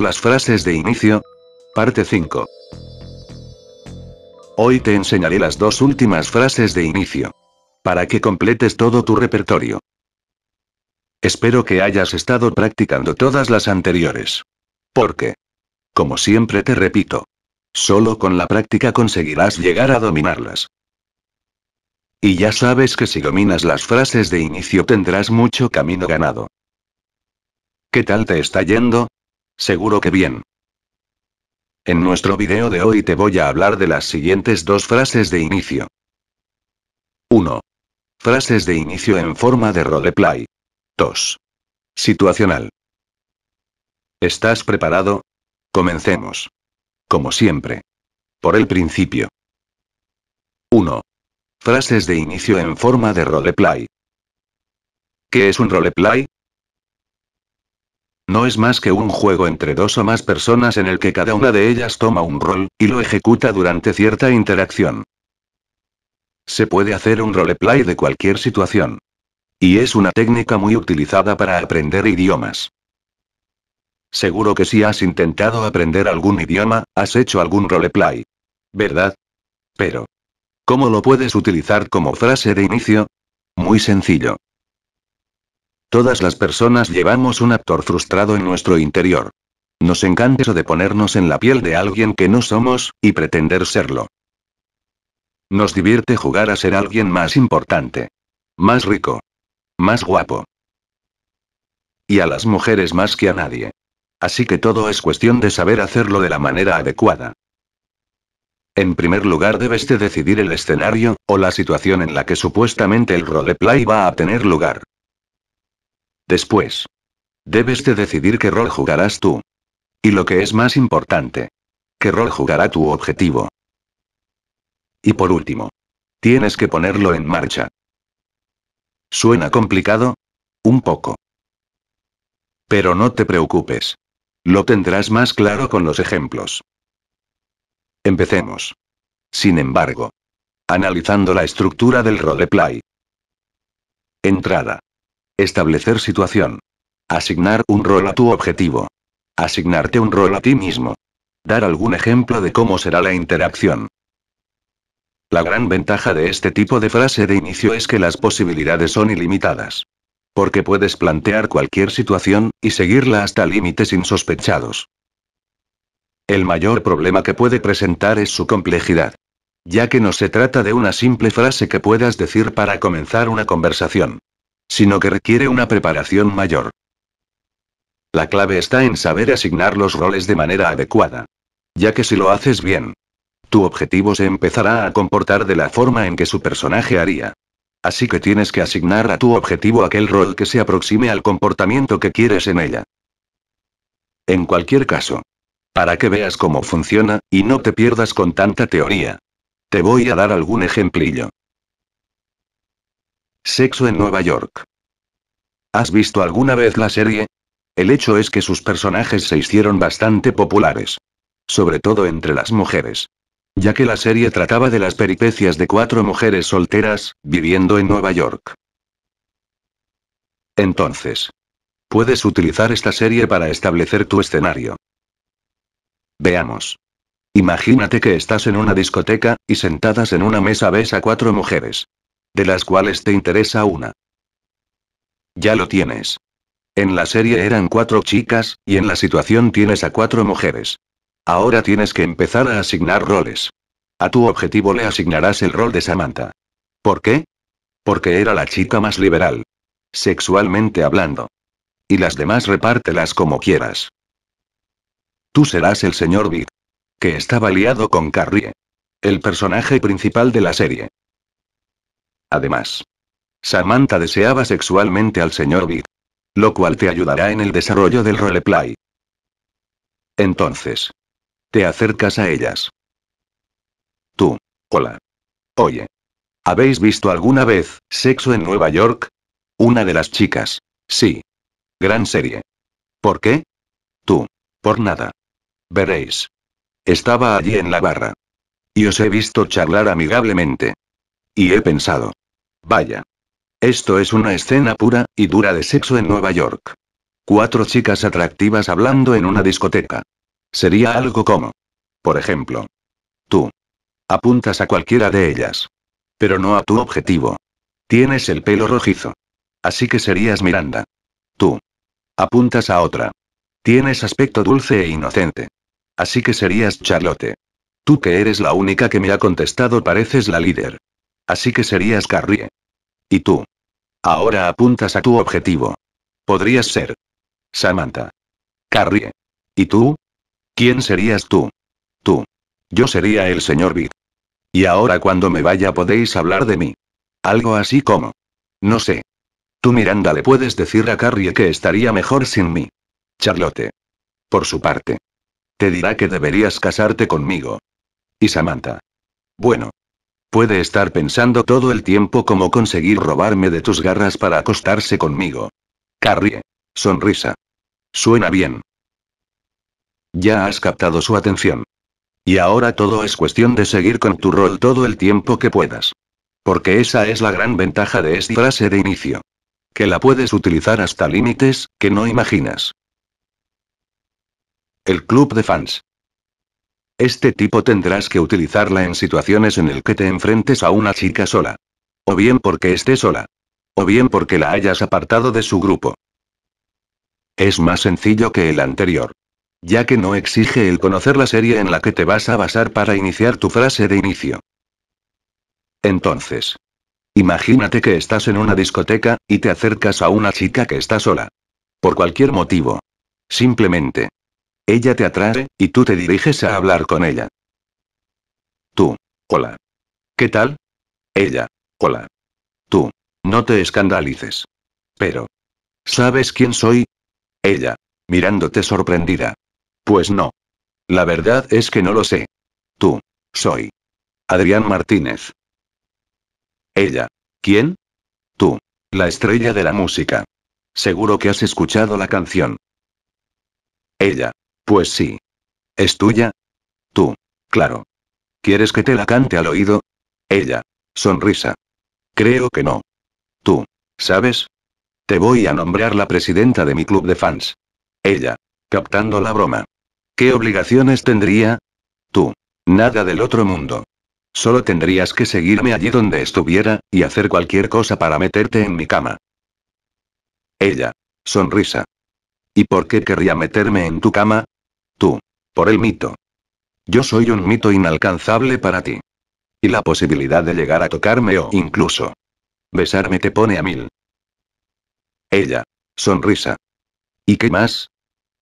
las frases de inicio. Parte 5. Hoy te enseñaré las dos últimas frases de inicio. Para que completes todo tu repertorio. Espero que hayas estado practicando todas las anteriores. Porque, como siempre te repito, solo con la práctica conseguirás llegar a dominarlas. Y ya sabes que si dominas las frases de inicio tendrás mucho camino ganado. ¿Qué tal te está yendo? Seguro que bien. En nuestro video de hoy te voy a hablar de las siguientes dos frases de inicio. 1. Frases de inicio en forma de roleplay. 2. Situacional. ¿Estás preparado? Comencemos. Como siempre. Por el principio. 1. Frases de inicio en forma de roleplay. ¿Qué es un roleplay? No es más que un juego entre dos o más personas en el que cada una de ellas toma un rol, y lo ejecuta durante cierta interacción. Se puede hacer un roleplay de cualquier situación. Y es una técnica muy utilizada para aprender idiomas. Seguro que si has intentado aprender algún idioma, has hecho algún roleplay. ¿Verdad? Pero, ¿cómo lo puedes utilizar como frase de inicio? Muy sencillo. Todas las personas llevamos un actor frustrado en nuestro interior. Nos encanta eso de ponernos en la piel de alguien que no somos, y pretender serlo. Nos divierte jugar a ser alguien más importante. Más rico. Más guapo. Y a las mujeres más que a nadie. Así que todo es cuestión de saber hacerlo de la manera adecuada. En primer lugar debes decidir el escenario, o la situación en la que supuestamente el roleplay va a tener lugar. Después. Debes de decidir qué rol jugarás tú. Y lo que es más importante. ¿Qué rol jugará tu objetivo? Y por último. Tienes que ponerlo en marcha. ¿Suena complicado? Un poco. Pero no te preocupes. Lo tendrás más claro con los ejemplos. Empecemos. Sin embargo. Analizando la estructura del roleplay. Entrada. Establecer situación. Asignar un rol a tu objetivo. Asignarte un rol a ti mismo. Dar algún ejemplo de cómo será la interacción. La gran ventaja de este tipo de frase de inicio es que las posibilidades son ilimitadas. Porque puedes plantear cualquier situación, y seguirla hasta límites insospechados. El mayor problema que puede presentar es su complejidad. Ya que no se trata de una simple frase que puedas decir para comenzar una conversación sino que requiere una preparación mayor. La clave está en saber asignar los roles de manera adecuada. Ya que si lo haces bien, tu objetivo se empezará a comportar de la forma en que su personaje haría. Así que tienes que asignar a tu objetivo aquel rol que se aproxime al comportamiento que quieres en ella. En cualquier caso, para que veas cómo funciona, y no te pierdas con tanta teoría. Te voy a dar algún ejemplillo. Sexo en Nueva York. ¿Has visto alguna vez la serie? El hecho es que sus personajes se hicieron bastante populares. Sobre todo entre las mujeres. Ya que la serie trataba de las peripecias de cuatro mujeres solteras, viviendo en Nueva York. Entonces. Puedes utilizar esta serie para establecer tu escenario. Veamos. Imagínate que estás en una discoteca, y sentadas en una mesa ves a cuatro mujeres de las cuales te interesa una. Ya lo tienes. En la serie eran cuatro chicas, y en la situación tienes a cuatro mujeres. Ahora tienes que empezar a asignar roles. A tu objetivo le asignarás el rol de Samantha. ¿Por qué? Porque era la chica más liberal. Sexualmente hablando. Y las demás repártelas como quieras. Tú serás el señor Big. Que estaba liado con Carrie. El personaje principal de la serie. Además, Samantha deseaba sexualmente al señor Big. Lo cual te ayudará en el desarrollo del roleplay. Entonces, te acercas a ellas. Tú. Hola. Oye. ¿Habéis visto alguna vez, Sexo en Nueva York? Una de las chicas. Sí. Gran serie. ¿Por qué? Tú. Por nada. Veréis. Estaba allí en la barra. Y os he visto charlar amigablemente. Y he pensado. Vaya. Esto es una escena pura y dura de sexo en Nueva York. Cuatro chicas atractivas hablando en una discoteca. Sería algo como. Por ejemplo. Tú. Apuntas a cualquiera de ellas. Pero no a tu objetivo. Tienes el pelo rojizo. Así que serías Miranda. Tú. Apuntas a otra. Tienes aspecto dulce e inocente. Así que serías Charlotte. Tú que eres la única que me ha contestado pareces la líder. Así que serías Carrie. ¿Y tú? Ahora apuntas a tu objetivo. Podrías ser. Samantha. Carrie. ¿Y tú? ¿Quién serías tú? Tú. Yo sería el señor Big. Y ahora cuando me vaya podéis hablar de mí. Algo así como. No sé. Tú Miranda le puedes decir a Carrie que estaría mejor sin mí. Charlotte. Por su parte. Te dirá que deberías casarte conmigo. Y Samantha. Bueno. Puede estar pensando todo el tiempo cómo conseguir robarme de tus garras para acostarse conmigo. Carrie. Sonrisa. Suena bien. Ya has captado su atención. Y ahora todo es cuestión de seguir con tu rol todo el tiempo que puedas. Porque esa es la gran ventaja de esta frase de inicio. Que la puedes utilizar hasta límites que no imaginas. El club de fans. Este tipo tendrás que utilizarla en situaciones en el que te enfrentes a una chica sola. O bien porque esté sola. O bien porque la hayas apartado de su grupo. Es más sencillo que el anterior. Ya que no exige el conocer la serie en la que te vas a basar para iniciar tu frase de inicio. Entonces. Imagínate que estás en una discoteca, y te acercas a una chica que está sola. Por cualquier motivo. Simplemente. Ella te atrae, y tú te diriges a hablar con ella. Tú. Hola. ¿Qué tal? Ella. Hola. Tú. No te escandalices. Pero. ¿Sabes quién soy? Ella. Mirándote sorprendida. Pues no. La verdad es que no lo sé. Tú. Soy. Adrián Martínez. Ella. ¿Quién? Tú. La estrella de la música. Seguro que has escuchado la canción. Ella. Pues sí. ¿Es tuya? Tú. Claro. ¿Quieres que te la cante al oído? Ella. Sonrisa. Creo que no. Tú. ¿Sabes? Te voy a nombrar la presidenta de mi club de fans. Ella. Captando la broma. ¿Qué obligaciones tendría? Tú. Nada del otro mundo. Solo tendrías que seguirme allí donde estuviera, y hacer cualquier cosa para meterte en mi cama. Ella. Sonrisa. ¿Y por qué querría meterme en tu cama? Tú. Por el mito. Yo soy un mito inalcanzable para ti. Y la posibilidad de llegar a tocarme o incluso besarme te pone a mil. Ella. Sonrisa. ¿Y qué más?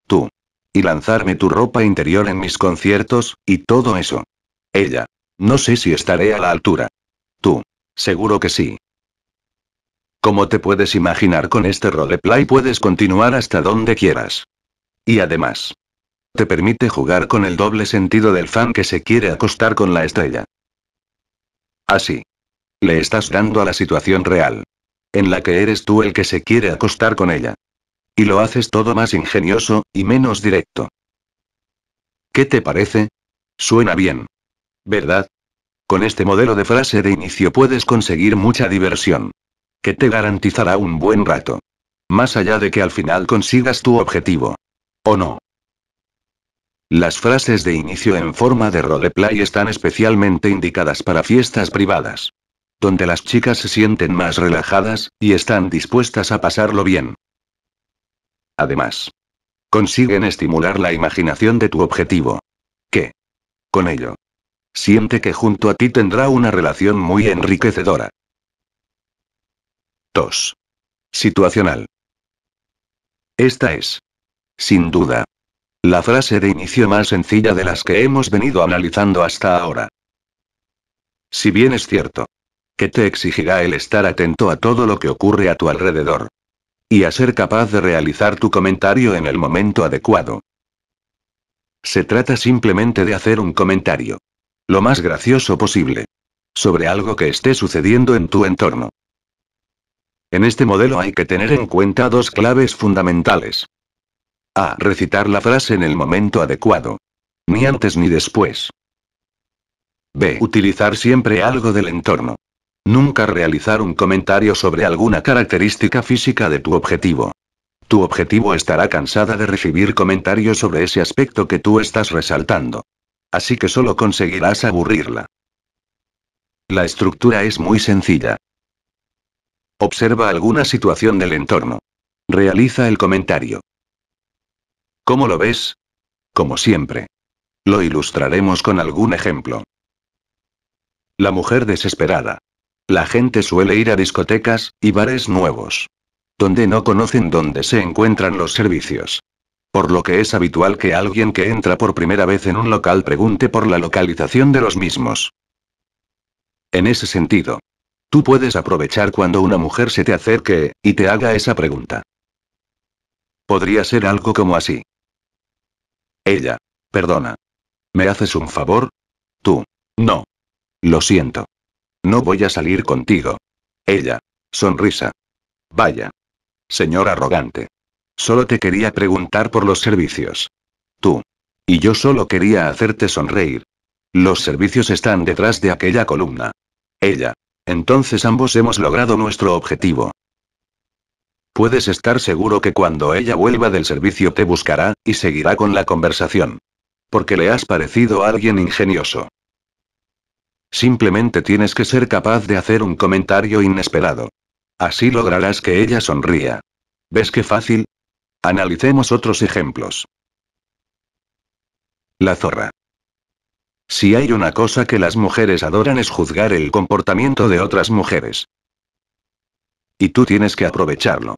Tú. Y lanzarme tu ropa interior en mis conciertos, y todo eso. Ella. No sé si estaré a la altura. Tú. Seguro que sí. Como te puedes imaginar con este roleplay puedes continuar hasta donde quieras. Y además, te permite jugar con el doble sentido del fan que se quiere acostar con la estrella. Así. Le estás dando a la situación real. En la que eres tú el que se quiere acostar con ella. Y lo haces todo más ingenioso, y menos directo. ¿Qué te parece? Suena bien. ¿Verdad? Con este modelo de frase de inicio puedes conseguir mucha diversión. Que te garantizará un buen rato. Más allá de que al final consigas tu objetivo. ¿O no? Las frases de inicio en forma de roleplay están especialmente indicadas para fiestas privadas. Donde las chicas se sienten más relajadas, y están dispuestas a pasarlo bien. Además, consiguen estimular la imaginación de tu objetivo. ¿Qué? Con ello. Siente que junto a ti tendrá una relación muy enriquecedora. 2. Situacional. Esta es, sin duda, la frase de inicio más sencilla de las que hemos venido analizando hasta ahora. Si bien es cierto que te exigirá el estar atento a todo lo que ocurre a tu alrededor. Y a ser capaz de realizar tu comentario en el momento adecuado. Se trata simplemente de hacer un comentario. Lo más gracioso posible. Sobre algo que esté sucediendo en tu entorno. En este modelo hay que tener en cuenta dos claves fundamentales a recitar la frase en el momento adecuado. Ni antes ni después. B. Utilizar siempre algo del entorno. Nunca realizar un comentario sobre alguna característica física de tu objetivo. Tu objetivo estará cansada de recibir comentarios sobre ese aspecto que tú estás resaltando. Así que solo conseguirás aburrirla. La estructura es muy sencilla. Observa alguna situación del entorno. Realiza el comentario. ¿Cómo lo ves? Como siempre. Lo ilustraremos con algún ejemplo. La mujer desesperada. La gente suele ir a discotecas y bares nuevos. Donde no conocen dónde se encuentran los servicios. Por lo que es habitual que alguien que entra por primera vez en un local pregunte por la localización de los mismos. En ese sentido, tú puedes aprovechar cuando una mujer se te acerque y te haga esa pregunta. Podría ser algo como así. Ella. Perdona. ¿Me haces un favor? Tú. No. Lo siento. No voy a salir contigo. Ella. Sonrisa. Vaya. Señor arrogante. Solo te quería preguntar por los servicios. Tú. Y yo solo quería hacerte sonreír. Los servicios están detrás de aquella columna. Ella. Entonces ambos hemos logrado nuestro objetivo. Puedes estar seguro que cuando ella vuelva del servicio te buscará, y seguirá con la conversación. Porque le has parecido a alguien ingenioso. Simplemente tienes que ser capaz de hacer un comentario inesperado. Así lograrás que ella sonría. ¿Ves qué fácil? Analicemos otros ejemplos. La zorra. Si hay una cosa que las mujeres adoran es juzgar el comportamiento de otras mujeres. Y tú tienes que aprovecharlo.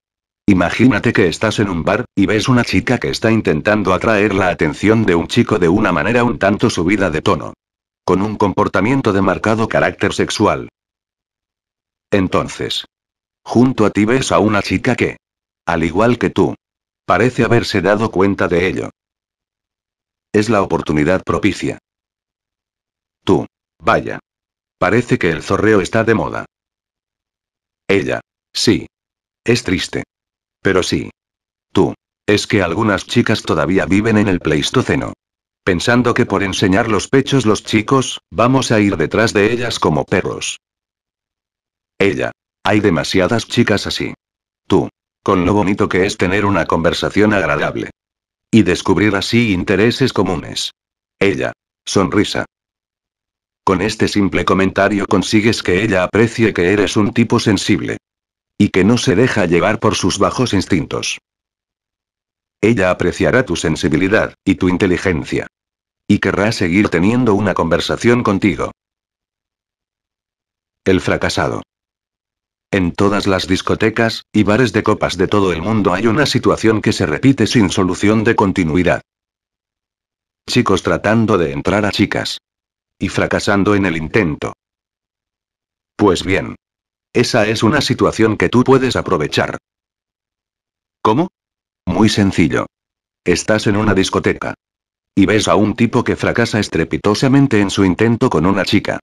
Imagínate que estás en un bar, y ves una chica que está intentando atraer la atención de un chico de una manera un tanto subida de tono. Con un comportamiento de marcado carácter sexual. Entonces. Junto a ti ves a una chica que, al igual que tú, parece haberse dado cuenta de ello. Es la oportunidad propicia. Tú. Vaya. Parece que el zorreo está de moda. Ella. Sí. Es triste. Pero sí. Tú. Es que algunas chicas todavía viven en el Pleistoceno. Pensando que por enseñar los pechos los chicos, vamos a ir detrás de ellas como perros. Ella. Hay demasiadas chicas así. Tú. Con lo bonito que es tener una conversación agradable. Y descubrir así intereses comunes. Ella. Sonrisa. Con este simple comentario consigues que ella aprecie que eres un tipo sensible. Y que no se deja llevar por sus bajos instintos. Ella apreciará tu sensibilidad, y tu inteligencia. Y querrá seguir teniendo una conversación contigo. El fracasado. En todas las discotecas y bares de copas de todo el mundo hay una situación que se repite sin solución de continuidad. Chicos tratando de entrar a chicas. Y fracasando en el intento. Pues bien, esa es una situación que tú puedes aprovechar. ¿Cómo? Muy sencillo. Estás en una discoteca. Y ves a un tipo que fracasa estrepitosamente en su intento con una chica.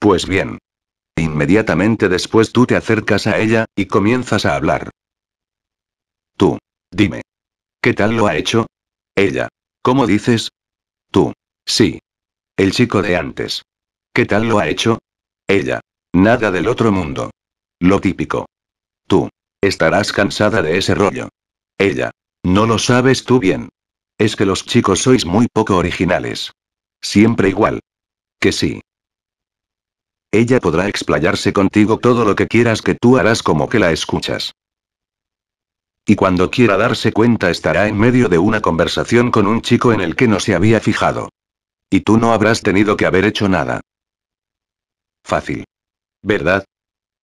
Pues bien. Inmediatamente después tú te acercas a ella, y comienzas a hablar. Tú. Dime. ¿Qué tal lo ha hecho? Ella. ¿Cómo dices? Tú. Sí. El chico de antes. ¿Qué tal lo ha hecho? Ella. Nada del otro mundo. Lo típico. Tú. Estarás cansada de ese rollo. Ella. No lo sabes tú bien. Es que los chicos sois muy poco originales. Siempre igual. Que sí. Ella podrá explayarse contigo todo lo que quieras que tú harás como que la escuchas. Y cuando quiera darse cuenta estará en medio de una conversación con un chico en el que no se había fijado. Y tú no habrás tenido que haber hecho nada. Fácil. ¿Verdad?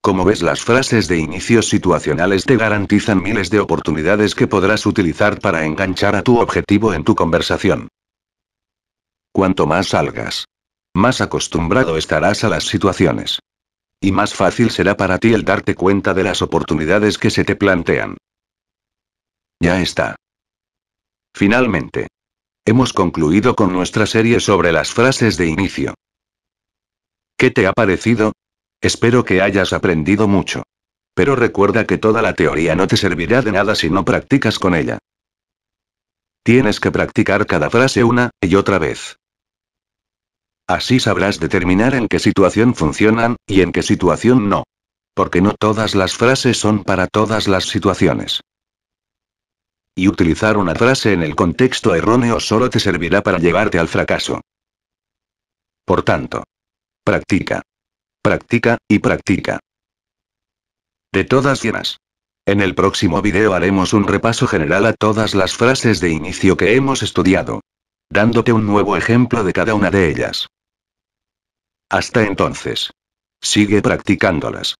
Como ves, las frases de inicios situacionales te garantizan miles de oportunidades que podrás utilizar para enganchar a tu objetivo en tu conversación. Cuanto más salgas, más acostumbrado estarás a las situaciones. Y más fácil será para ti el darte cuenta de las oportunidades que se te plantean. Ya está. Finalmente. Hemos concluido con nuestra serie sobre las frases de inicio. ¿Qué te ha parecido? Espero que hayas aprendido mucho. Pero recuerda que toda la teoría no te servirá de nada si no practicas con ella. Tienes que practicar cada frase una y otra vez. Así sabrás determinar en qué situación funcionan y en qué situación no. Porque no todas las frases son para todas las situaciones. Y utilizar una frase en el contexto erróneo solo te servirá para llevarte al fracaso. Por tanto, practica practica, y practica. De todas llenas. En el próximo video haremos un repaso general a todas las frases de inicio que hemos estudiado, dándote un nuevo ejemplo de cada una de ellas. Hasta entonces. Sigue practicándolas.